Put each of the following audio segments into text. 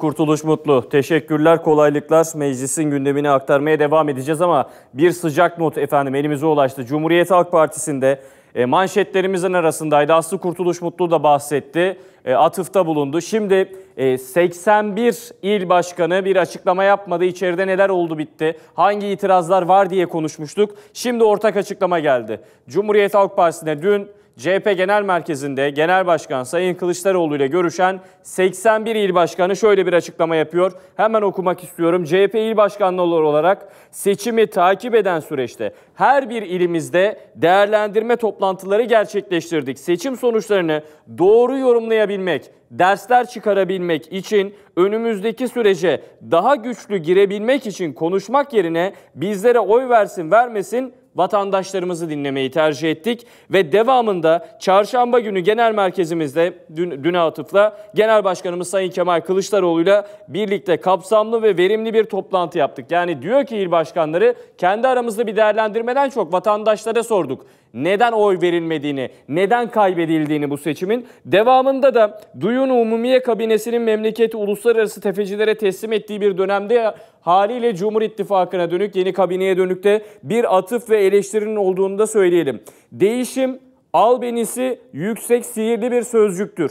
Kurtuluş Mutlu, teşekkürler, kolaylıklar. Meclisin gündemini aktarmaya devam edeceğiz ama bir sıcak not efendim elimize ulaştı. Cumhuriyet Halk Partisi'nde e, manşetlerimizin arasındaydı. Aslı Kurtuluş Mutlu da bahsetti, e, atıfta bulundu. Şimdi 81 e, il başkanı bir açıklama yapmadı. İçeride neler oldu bitti, hangi itirazlar var diye konuşmuştuk. Şimdi ortak açıklama geldi. Cumhuriyet Halk Partisi'ne dün CHP Genel Merkezi'nde Genel Başkan Sayın Kılıçdaroğlu ile görüşen 81 il başkanı şöyle bir açıklama yapıyor. Hemen okumak istiyorum. CHP il başkanları olarak seçimi takip eden süreçte her bir ilimizde değerlendirme toplantıları gerçekleştirdik. Seçim sonuçlarını doğru yorumlayabilmek, dersler çıkarabilmek için önümüzdeki sürece daha güçlü girebilmek için konuşmak yerine bizlere oy versin vermesin vatandaşlarımızı dinlemeyi tercih ettik ve devamında çarşamba günü genel merkezimizde dün, düne atıfla Genel Başkanımız Sayın Kemal Kılıçdaroğlu ile birlikte kapsamlı ve verimli bir toplantı yaptık. Yani diyor ki il başkanları kendi aramızda bir değerlendirmeden çok vatandaşlara sorduk neden oy verilmediğini, neden kaybedildiğini bu seçimin. Devamında da Duyun Umumiye Kabinesi'nin memleketi uluslararası tefecilere teslim ettiği bir dönemde haliyle Cumhur İttifakı'na dönük, yeni kabineye dönük de bir atıf ve eleştirinin olduğunu da söyleyelim. Değişim albenisi yüksek sihirli bir sözcüktür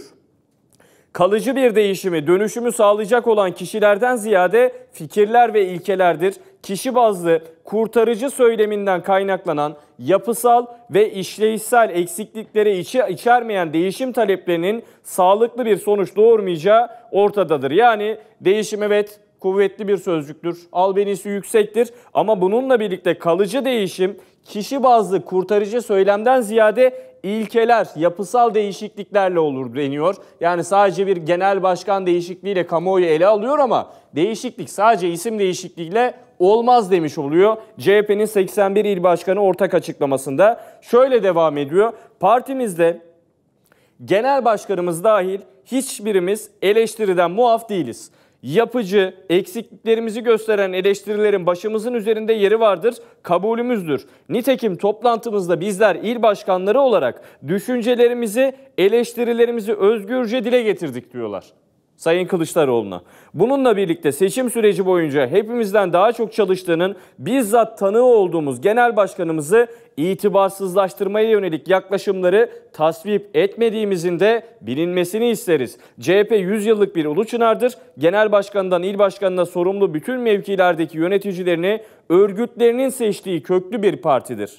kalıcı bir değişimi, dönüşümü sağlayacak olan kişilerden ziyade fikirler ve ilkelerdir. Kişi bazlı kurtarıcı söyleminden kaynaklanan yapısal ve işleyişsel eksiklikleri içi, içermeyen değişim taleplerinin sağlıklı bir sonuç doğurmayacağı ortadadır. Yani değişim evet kuvvetli bir sözcüktür. Albenisi yüksektir ama bununla birlikte kalıcı değişim kişi bazlı kurtarıcı söylemden ziyade ilkeler, yapısal değişikliklerle olur deniyor. Yani sadece bir genel başkan değişikliğiyle kamuoyu ele alıyor ama değişiklik sadece isim değişikliğiyle olmaz demiş oluyor. CHP'nin 81 il başkanı ortak açıklamasında şöyle devam ediyor. Partimizde genel başkanımız dahil hiçbirimiz eleştiriden muaf değiliz yapıcı, eksikliklerimizi gösteren eleştirilerin başımızın üzerinde yeri vardır, kabulümüzdür. Nitekim toplantımızda bizler il başkanları olarak düşüncelerimizi, eleştirilerimizi özgürce dile getirdik diyorlar. Sayın Kılıçdaroğlu'na. Bununla birlikte seçim süreci boyunca hepimizden daha çok çalıştığının bizzat tanığı olduğumuz genel başkanımızı itibarsızlaştırmaya yönelik yaklaşımları tasvip etmediğimizin de bilinmesini isteriz. CHP 100 yıllık bir uluçınardır. Genel başkandan il başkanına sorumlu bütün mevkilerdeki yöneticilerini örgütlerinin seçtiği köklü bir partidir.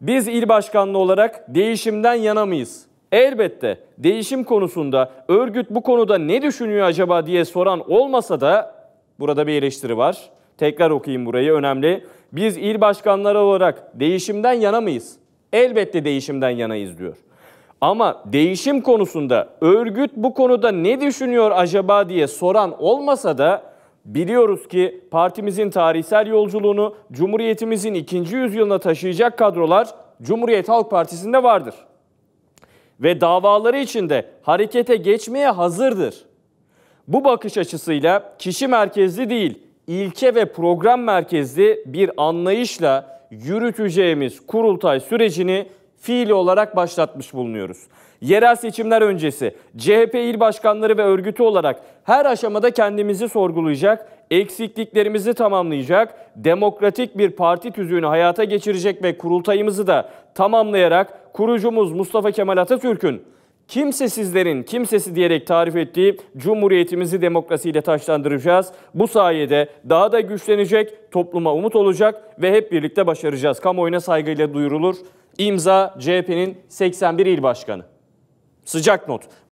Biz il başkanlığı olarak değişimden yana mıyız? Elbette değişim konusunda örgüt bu konuda ne düşünüyor acaba diye soran olmasa da burada bir eleştiri var. Tekrar okuyayım burayı önemli. Biz il başkanları olarak değişimden yana mıyız? Elbette değişimden yanayız diyor. Ama değişim konusunda örgüt bu konuda ne düşünüyor acaba diye soran olmasa da biliyoruz ki partimizin tarihsel yolculuğunu Cumhuriyetimizin ikinci yüzyılına taşıyacak kadrolar Cumhuriyet Halk Partisi'nde vardır ve davaları için de harekete geçmeye hazırdır. Bu bakış açısıyla kişi merkezli değil, ilke ve program merkezli bir anlayışla yürüteceğimiz kurultay sürecini fiil olarak başlatmış bulunuyoruz. Yerel seçimler öncesi CHP il başkanları ve örgütü olarak her aşamada kendimizi sorgulayacak, eksikliklerimizi tamamlayacak, demokratik bir parti tüzüğünü hayata geçirecek ve kurultayımızı da tamamlayarak kurucumuz Mustafa Kemal Atatürk'ün kimsesizlerin kimsesi diyerek tarif ettiği cumhuriyetimizi demokrasiyle taşlandıracağız. Bu sayede daha da güçlenecek, topluma umut olacak ve hep birlikte başaracağız. Kamuoyuna saygıyla duyurulur. İmza CHP'nin 81 il başkanı. Sıcak not.